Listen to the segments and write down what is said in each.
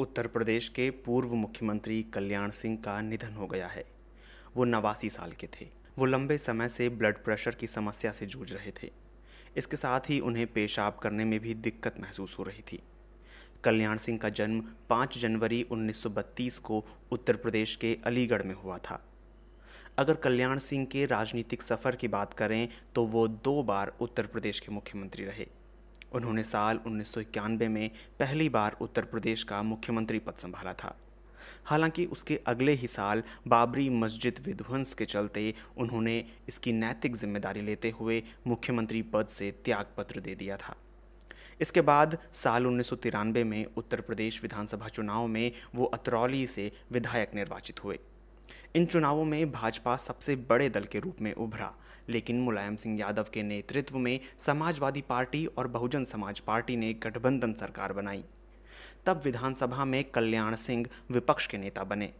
उत्तर प्रदेश के पूर्व मुख्यमंत्री कल्याण सिंह का निधन हो गया है वो नवासी साल के थे वो लंबे समय से ब्लड प्रेशर की समस्या से जूझ रहे थे इसके साथ ही उन्हें पेशाब करने में भी दिक्कत महसूस हो रही थी कल्याण सिंह का जन्म 5 जनवरी 1932 को उत्तर प्रदेश के अलीगढ़ में हुआ था अगर कल्याण सिंह के राजनीतिक सफ़र की बात करें तो वो दो बार उत्तर प्रदेश के मुख्यमंत्री रहे उन्होंने साल उन्नीस में पहली बार उत्तर प्रदेश का मुख्यमंत्री पद संभाला था हालांकि उसके अगले ही साल बाबरी मस्जिद विध्वंस के चलते उन्होंने इसकी नैतिक जिम्मेदारी लेते हुए मुख्यमंत्री पद से त्यागपत्र दे दिया था इसके बाद साल उन्नीस में उत्तर प्रदेश विधानसभा चुनाव में वो अतरौली से विधायक निर्वाचित हुए इन चुनावों में भाजपा सबसे बड़े दल के रूप में उभरा लेकिन मुलायम सिंह यादव के नेतृत्व में समाजवादी पार्टी और बहुजन समाज पार्टी ने गठबंधन सरकार बनाई तब विधानसभा में कल्याण सिंह विपक्ष के नेता बने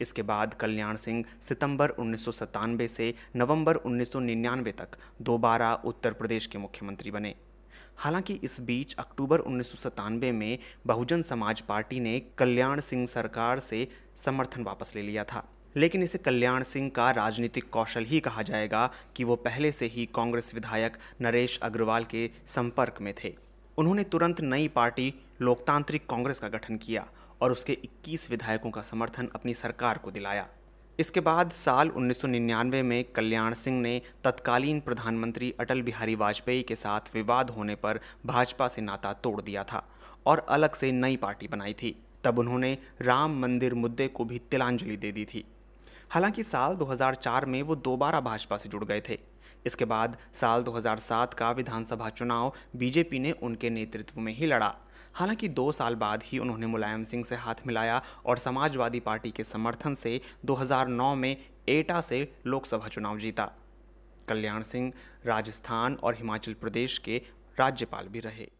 इसके बाद कल्याण सिंह सितंबर उन्नीस से नवंबर 1999 तक दोबारा उत्तर प्रदेश के मुख्यमंत्री बने हालांकि इस बीच अक्टूबर उन्नीस में बहुजन समाज पार्टी ने कल्याण सिंह सरकार से समर्थन वापस ले लिया था लेकिन इसे कल्याण सिंह का राजनीतिक कौशल ही कहा जाएगा कि वो पहले से ही कांग्रेस विधायक नरेश अग्रवाल के संपर्क में थे उन्होंने तुरंत नई पार्टी लोकतांत्रिक कांग्रेस का गठन किया और उसके 21 विधायकों का समर्थन अपनी सरकार को दिलाया इसके बाद साल 1999 में कल्याण सिंह ने तत्कालीन प्रधानमंत्री अटल बिहारी वाजपेयी के साथ विवाद होने पर भाजपा से नाता तोड़ दिया था और अलग से नई पार्टी बनाई थी तब उन्होंने राम मंदिर मुद्दे को भी तिलांजलि दे दी थी हालांकि साल 2004 में वो दोबारा भाजपा से जुड़ गए थे इसके बाद साल 2007 का विधानसभा चुनाव बीजेपी ने उनके नेतृत्व में ही लड़ा हालांकि दो साल बाद ही उन्होंने मुलायम सिंह से हाथ मिलाया और समाजवादी पार्टी के समर्थन से 2009 में एटा से लोकसभा चुनाव जीता कल्याण सिंह राजस्थान और हिमाचल प्रदेश के राज्यपाल भी रहे